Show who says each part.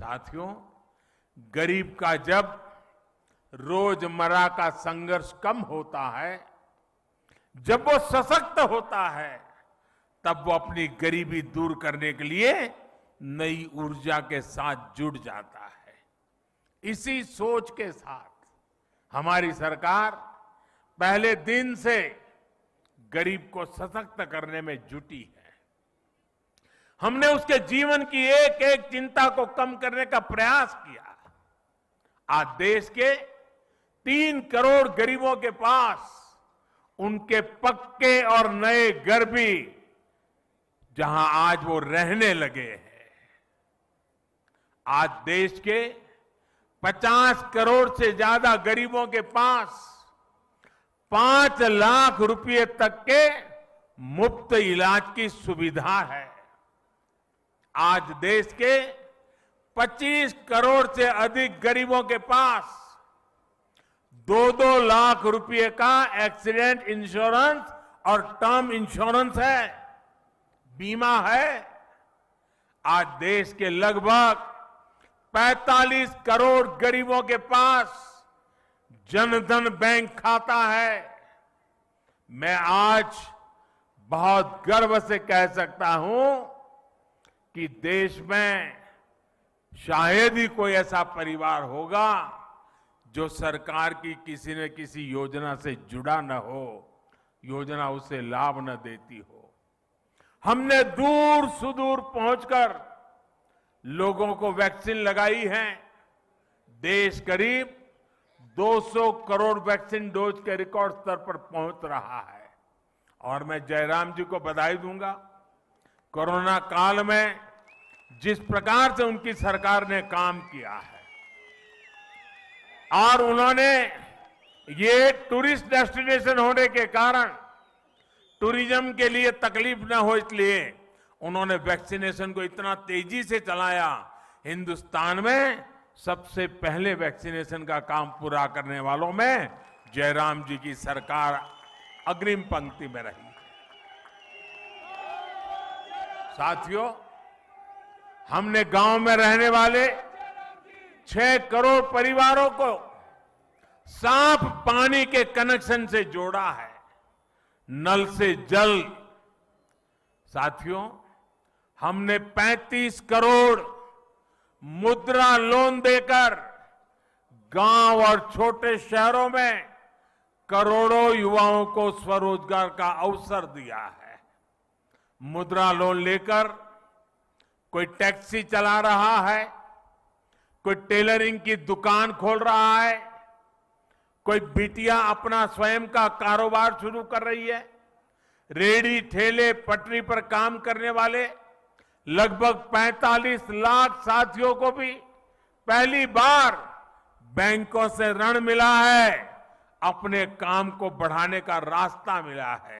Speaker 1: साथियों गरीब का जब रोजमर्रा का संघर्ष कम होता है जब वो सशक्त होता है तब वो अपनी गरीबी दूर करने के लिए नई ऊर्जा के साथ जुड़ जाता है इसी सोच के साथ हमारी सरकार पहले दिन से गरीब को सशक्त करने में जुटी है हमने उसके जीवन की एक एक चिंता को कम करने का प्रयास किया आज देश के तीन करोड़ गरीबों के पास उनके पक्के और नए घर भी जहां आज वो रहने लगे हैं आज देश के 50 करोड़ से ज्यादा गरीबों के पास पांच लाख रुपए तक के मुफ्त इलाज की सुविधा है आज देश के 25 करोड़ से अधिक गरीबों के पास दो दो लाख रुपए का एक्सीडेंट इंश्योरेंस और टर्म इंश्योरेंस है बीमा है आज देश के लगभग 45 करोड़ गरीबों के पास जनधन बैंक खाता है मैं आज बहुत गर्व से कह सकता हूं कि देश में शायद ही कोई ऐसा परिवार होगा जो सरकार की किसी न किसी योजना से जुड़ा न हो योजना उसे लाभ न देती हो हमने दूर सुदूर पहुंचकर लोगों को वैक्सीन लगाई है देश करीब 200 करोड़ वैक्सीन डोज के रिकॉर्ड स्तर पर पहुंच रहा है और मैं जयराम जी को बधाई दूंगा कोरोना काल में जिस प्रकार से उनकी सरकार ने काम किया है और उन्होंने ये टूरिस्ट डेस्टिनेशन होने के कारण टूरिज्म के लिए तकलीफ ना हो इसलिए उन्होंने वैक्सीनेशन को इतना तेजी से चलाया हिंदुस्तान में सबसे पहले वैक्सीनेशन का काम पूरा करने वालों में जयराम जी की सरकार अग्रिम पंक्ति में रही साथियों हमने गांव में रहने वाले छह करोड़ परिवारों को साफ पानी के कनेक्शन से जोड़ा है नल से जल साथियों हमने 35 करोड़ मुद्रा लोन देकर गांव और छोटे शहरों में करोड़ों युवाओं को स्वरोजगार का अवसर दिया है मुद्रा लोन लेकर कोई टैक्सी चला रहा है कोई टेलरिंग की दुकान खोल रहा है कोई बिटिया अपना स्वयं का कारोबार शुरू कर रही है रेडी ठेले पटरी पर काम करने वाले लगभग 45 लाख साथियों को भी पहली बार बैंकों से ऋण मिला है अपने काम को बढ़ाने का रास्ता मिला है